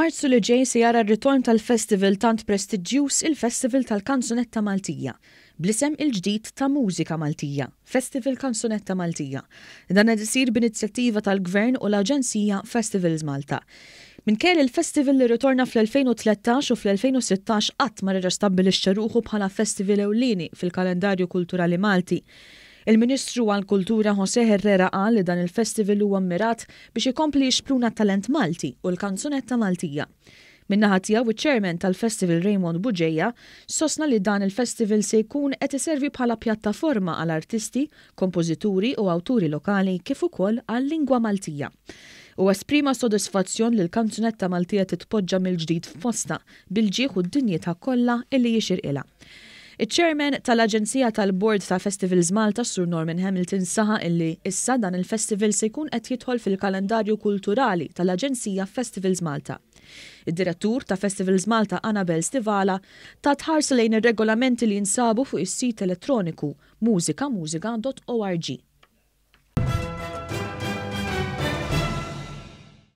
Marzu li ġej se jara r-ritorn tal-festival tant prestiġjuż il-Festival tal-Kanzunetta Maltija blisem il-ġdid ta' Mużika Maltija, Festival Kanzunetta Maltija. Dan qed isir b'inizjattiva tal-Gvern u l-Aġenzija Festivals Malta. kell il-festival li ritorna fl-2013 u fl-2016 qatt ma rresta ruħu bħala festival ewlieni fil-kalendarju kulturali Malti. Il-Ministru għal-Kultura Jose Herrera qal li dan il-festival huwa mmirat biex ikompli xpruna talent Malti u l-kanzunetta Maltija. Minnaħa tiegħu iċ-Chairman tal-Festival Raymond Buġeja sosna li dan il-festival se jkun qed iservi bħala pjattaforma għal artisti, kompożituri u awturi lokali kif ukoll għal-lingwa Maltija. U esprima sodisfazzjon li l-kanzunetta Maltija titpoġġa mill-ġdid f'fosta bil-ġieħ u d-dinjeta kollha illi jixirqilha il chairman tal-Aġenzija tal-Bord ta' Festivals Malta Sur Norman Hamilton saħa illi issa dan il-festival se jkun qed jidħol fil-kalendarju kulturali tal-Aġenzija Festivals Malta. Id-direttur ta' Festivals Malta Annabel Stivala ta' tħarsu lejn ir-regolamenti li jinsabu fuq is-sit elettroniku mużika.org.